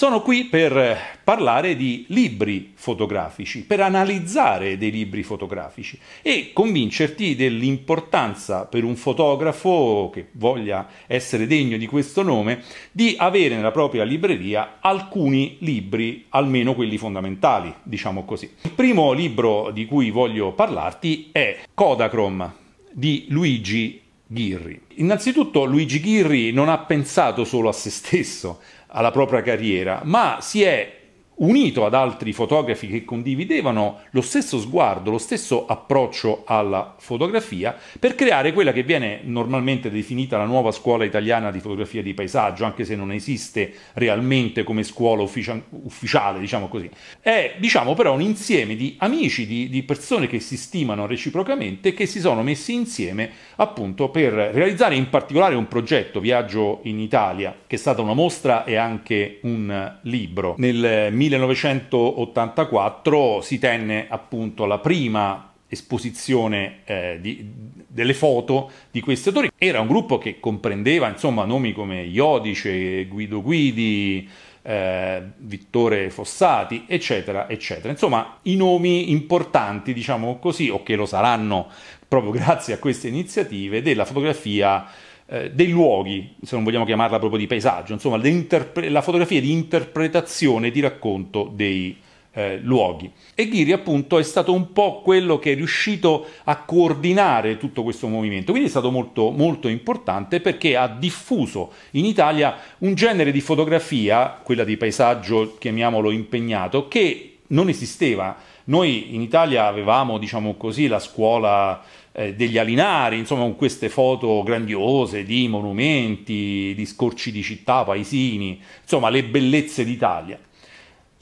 Sono qui per eh, parlare di libri fotografici, per analizzare dei libri fotografici e convincerti dell'importanza per un fotografo che voglia essere degno di questo nome di avere nella propria libreria alcuni libri, almeno quelli fondamentali, diciamo così. Il primo libro di cui voglio parlarti è Kodachrome di Luigi Ghirri. Innanzitutto Luigi Ghirri non ha pensato solo a se stesso, alla propria carriera, ma si è unito ad altri fotografi che condividevano lo stesso sguardo, lo stesso approccio alla fotografia, per creare quella che viene normalmente definita la nuova scuola italiana di fotografia di paesaggio, anche se non esiste realmente come scuola ufficia- ufficiale, diciamo così. È, diciamo, però un insieme di amici, di, di persone che si stimano reciprocamente, che si sono messi insieme appunto per realizzare in particolare un progetto, Viaggio in Italia, che è stata una mostra e anche un libro. Nel 1984 si tenne appunto la prima esposizione eh, di, delle foto di questi autori. Era un gruppo che comprendeva insomma nomi come Iodice, Guido Guidi, eh, Vittore Fossati, eccetera, eccetera. Insomma, i nomi importanti, diciamo così, o che lo saranno proprio grazie a queste iniziative della fotografia eh, dei luoghi, se non vogliamo chiamarla proprio di paesaggio, insomma la fotografia di interpretazione e di racconto dei eh, luoghi. E Ghiri appunto è stato un po' quello che è riuscito a coordinare tutto questo movimento, quindi è stato molto, molto importante perché ha diffuso in Italia un genere di fotografia, quella di paesaggio, chiamiamolo impegnato, che non esisteva. Noi in Italia avevamo, diciamo così, la scuola eh, degli Alinari, insomma, con queste foto grandiose di monumenti, di scorci di città, paesini, insomma, le bellezze d'Italia.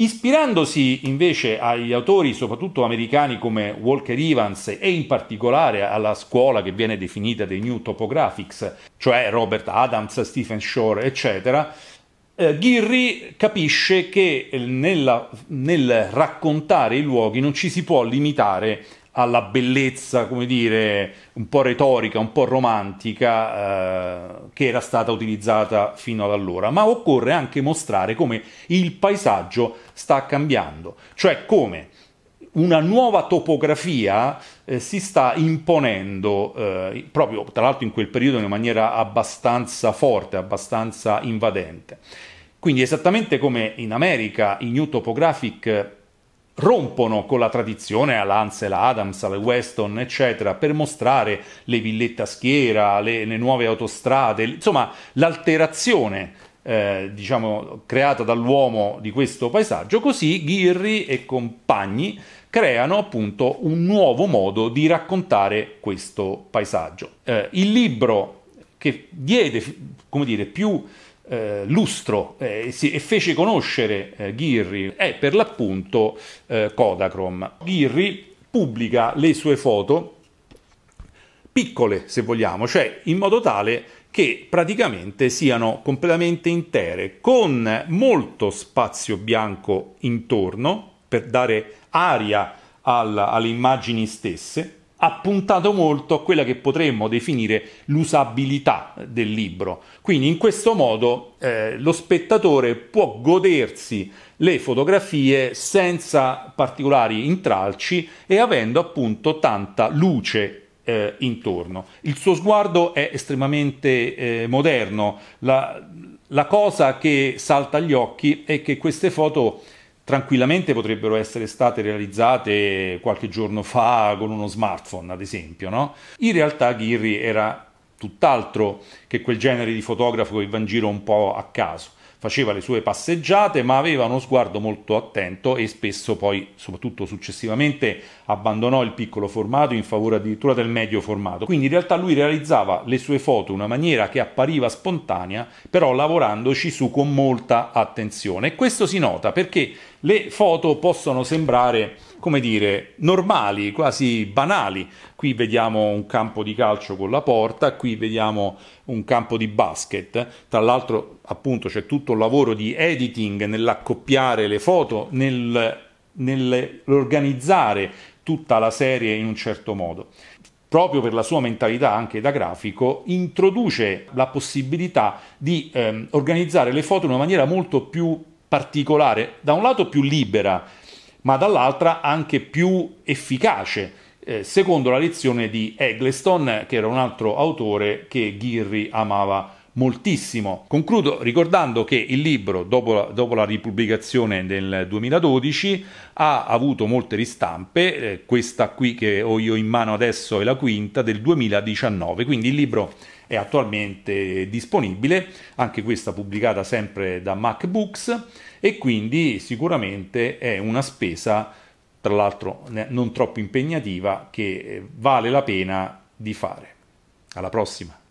Ispirandosi invece agli autori, soprattutto americani come Walker Evans e in particolare alla scuola che viene definita dei New Topographics, cioè Robert Adams, Stephen Shore, eccetera, eh, Ghirri capisce che eh, nella, nel raccontare i luoghi non ci si può limitare alla bellezza, come dire, un po' retorica, un po' romantica eh, che era stata utilizzata fino ad allora, ma occorre anche mostrare come il paesaggio sta cambiando, cioè come una nuova topografia eh, si sta imponendo eh, proprio tra l'altro in quel periodo in maniera abbastanza forte, abbastanza invadente. Quindi esattamente come in America i New Topographic rompono con la tradizione all'Ansel Adams, alle Weston, eccetera, per mostrare le villette a schiera, le, le nuove autostrade, insomma l'alterazione eh, diciamo, creata dall'uomo di questo paesaggio, così Ghirri e compagni creano appunto un nuovo modo di raccontare questo paesaggio. Eh, il libro che diede, come dire, più eh, lustro eh, e fece conoscere eh, Ghirri è per l'appunto eh, Kodachrome. Ghirri pubblica le sue foto piccole, se vogliamo, cioè in modo tale che praticamente siano completamente intere, con molto spazio bianco intorno per dare aria alla, alle immagini stesse, ha puntato molto a quella che potremmo definire l'usabilità del libro. Quindi in questo modo eh, lo spettatore può godersi le fotografie senza particolari intralci e avendo appunto tanta luce eh, intorno. Il suo sguardo è estremamente eh, moderno, la, la cosa che salta agli occhi è che queste foto tranquillamente potrebbero essere state realizzate qualche giorno fa con uno smartphone, ad esempio. No? In realtà Ghirri era tutt'altro che quel genere di fotografo che va in giro un po' a caso faceva le sue passeggiate, ma aveva uno sguardo molto attento e spesso poi, soprattutto successivamente, abbandonò il piccolo formato in favore addirittura del medio formato. Quindi in realtà lui realizzava le sue foto in una maniera che appariva spontanea, però lavorandoci su con molta attenzione. E questo si nota perché le foto possono sembrare come dire, normali, quasi banali. Qui vediamo un campo di calcio con la porta, qui vediamo un campo di basket. Tra l'altro, appunto, c'è tutto il lavoro di editing nell'accoppiare le foto, nel, nell'organizzare tutta la serie in un certo modo. Proprio per la sua mentalità anche da grafico, introduce la possibilità di ehm, organizzare le foto in una maniera molto più particolare, da un lato più libera ma dall'altra anche più efficace, eh, secondo la lezione di Eggleston, che era un altro autore che Ghirri amava moltissimo. Concludo ricordando che il libro, dopo la, dopo la ripubblicazione nel 2012, ha avuto molte ristampe, eh, questa qui che ho io in mano adesso è la quinta del 2019, quindi il libro è attualmente disponibile, anche questa pubblicata sempre da MacBooks e quindi sicuramente è una spesa, tra l'altro non troppo impegnativa, che eh, vale la pena di fare. Alla prossima!